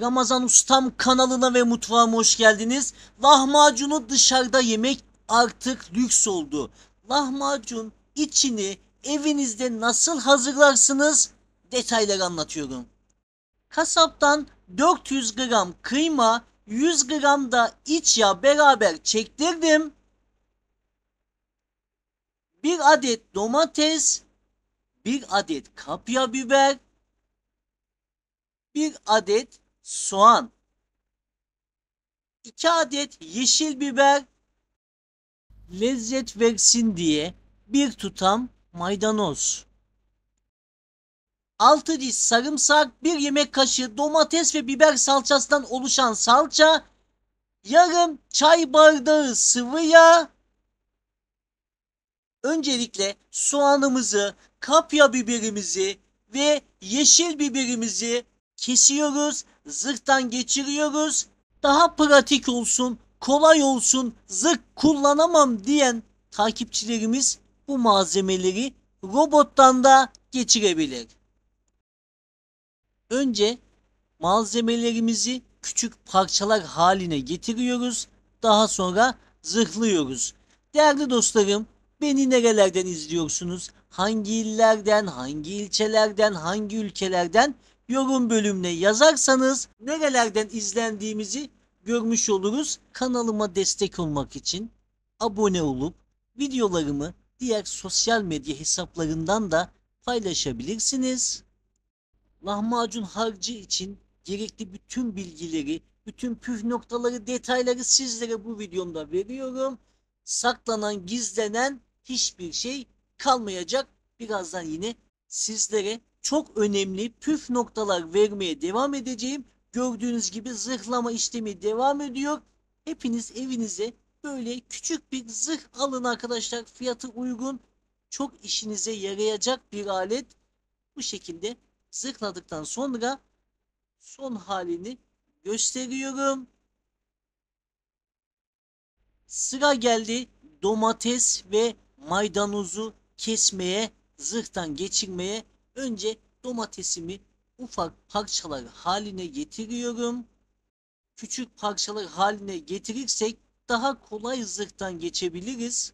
Ramazan Ustam kanalına ve mutfağıma hoş geldiniz. Lahmacunu dışarıda yemek artık lüks oldu. Lahmacun içini evinizde nasıl hazırlarsınız detayları anlatıyorum. Kasaptan 400 gram kıyma, 100 gram da iç yağ beraber çektirdim. Bir adet domates, bir adet kapya biber, bir adet soğan, 2 adet yeşil biber, lezzet versin diye bir tutam maydanoz. 6 diş sarımsak, 1 yemek kaşığı domates ve biber salçasından oluşan salça, yarım çay bardağı sıvı yağ. Öncelikle soğanımızı, kapya biberimizi ve yeşil biberimizi kesiyoruz, zırhtan geçiriyoruz. Daha pratik olsun, kolay olsun, zırh kullanamam diyen takipçilerimiz bu malzemeleri robottan da geçirebilir. Önce malzemelerimizi küçük parçalar haline getiriyoruz. Daha sonra zırhlıyoruz. Değerli dostlarım, beni nerelerden izliyorsunuz? Hangi illerden, hangi ilçelerden, hangi ülkelerden yorum bölümüne yazarsanız nerelerden izlendiğimizi görmüş oluruz. Kanalıma destek olmak için abone olup videolarımı diğer sosyal medya hesaplarından da paylaşabilirsiniz. Lahmacun harcı için gerekli bütün bilgileri, bütün püf noktaları, detayları sizlere bu videomda veriyorum. Saklanan, gizlenen hiçbir şey kalmayacak. Birazdan yine sizlere çok önemli püf noktalar vermeye devam edeceğim. Gördüğünüz gibi zırhlama işlemi devam ediyor. Hepiniz evinize böyle küçük bir zırh alın arkadaşlar. Fiyatı uygun. Çok işinize yarayacak bir alet. Bu şekilde zırhladıktan sonra son halini gösteriyorum. Sıra geldi domates ve maydanozu kesmeye, zırhtan geçirmeye Önce domatesimi ufak parçalar haline getiriyorum. Küçük parçalar haline getirirsek daha kolay zırhtan geçebiliriz.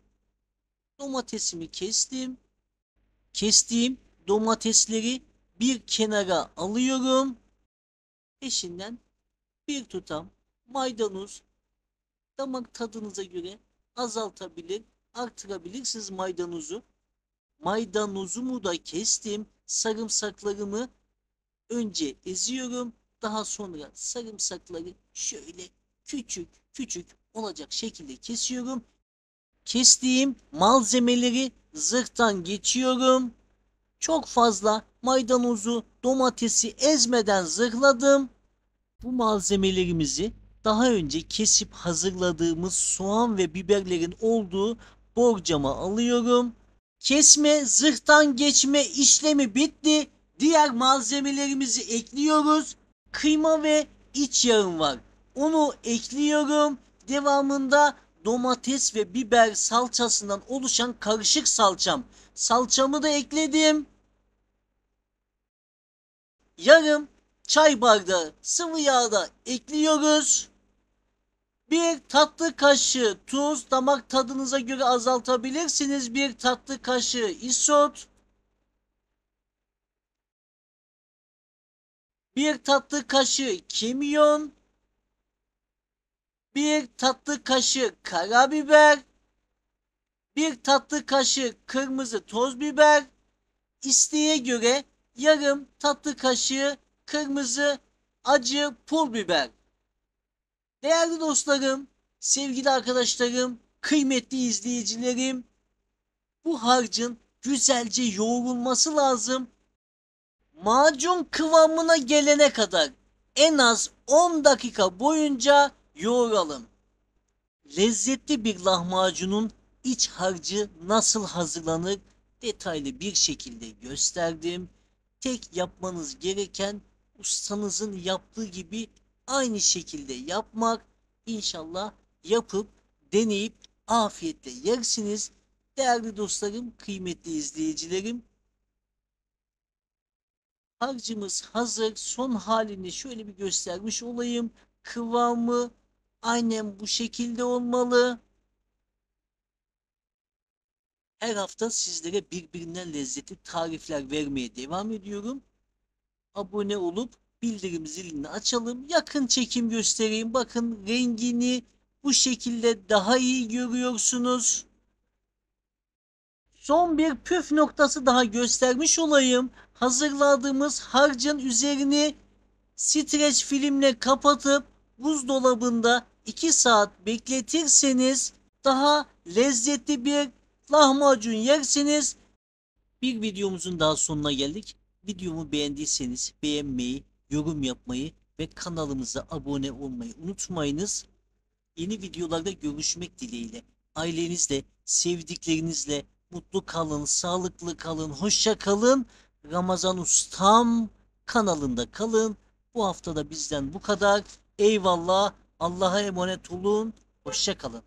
Domatesimi kestim. Kestiğim domatesleri bir kenara alıyorum. Peşinden bir tutam maydanoz damak tadınıza göre azaltabilir, artırabilirsiniz maydanozu. Maydanozumu da kestim sarımsaklarımı önce eziyorum. Daha sonra sarımsakları şöyle küçük küçük olacak şekilde kesiyorum. Kestiğim malzemeleri zırhtan geçiyorum. Çok fazla maydanozu, domatesi ezmeden zırhladım. Bu malzemelerimizi daha önce kesip hazırladığımız soğan ve biberlerin olduğu borcama alıyorum kesme, zırhtan geçme işlemi bitti. Diğer malzemelerimizi ekliyoruz. Kıyma ve iç yağım var. Onu ekliyorum. Devamında domates ve biber salçasından oluşan karışık salçam. Salçamı da ekledim. Yarım çay bardağı sıvı yağda ekliyoruz. Bir tatlı kaşığı tuz damak tadınıza göre azaltabilirsiniz. Bir tatlı kaşığı isot. Bir tatlı kaşığı kimyon. Bir tatlı kaşığı karabiber. Bir tatlı kaşığı kırmızı toz biber. İsteğe göre yarım tatlı kaşığı kırmızı acı pul biber. Değerli dostlarım, sevgili arkadaşlarım, kıymetli izleyicilerim, bu harcın güzelce yoğrulması lazım. Macun kıvamına gelene kadar en az 10 dakika boyunca yoğuralım. Lezzetli bir lahmacunun iç harcı nasıl hazırlanır detaylı bir şekilde gösterdim. Tek yapmanız gereken ustanızın yaptığı gibi aynı şekilde yapmak inşallah yapıp deneyip afiyetle yersiniz. Değerli dostlarım, kıymetli izleyicilerim. Harcımız hazır. Son halini şöyle bir göstermiş olayım. Kıvamı aynen bu şekilde olmalı. Her hafta sizlere birbirinden lezzetli tarifler vermeye devam ediyorum. Abone olup bildirim zilini açalım. Yakın çekim göstereyim. Bakın rengini bu şekilde daha iyi görüyorsunuz. Son bir püf noktası daha göstermiş olayım. Hazırladığımız harcın üzerini streç filmle kapatıp buzdolabında 2 saat bekletirseniz daha lezzetli bir lahmacun yersiniz. Bir videomuzun daha sonuna geldik. Videomu beğendiyseniz beğenmeyi, yorum yapmayı ve kanalımıza abone olmayı unutmayınız. Yeni videolarda görüşmek dileğiyle. Ailenizle, sevdiklerinizle mutlu kalın, sağlıklı kalın, hoşça kalın. Ramazan Ustam kanalında kalın. Bu haftada bizden bu kadar. Eyvallah. Allah'a emanet olun. Hoşça kalın.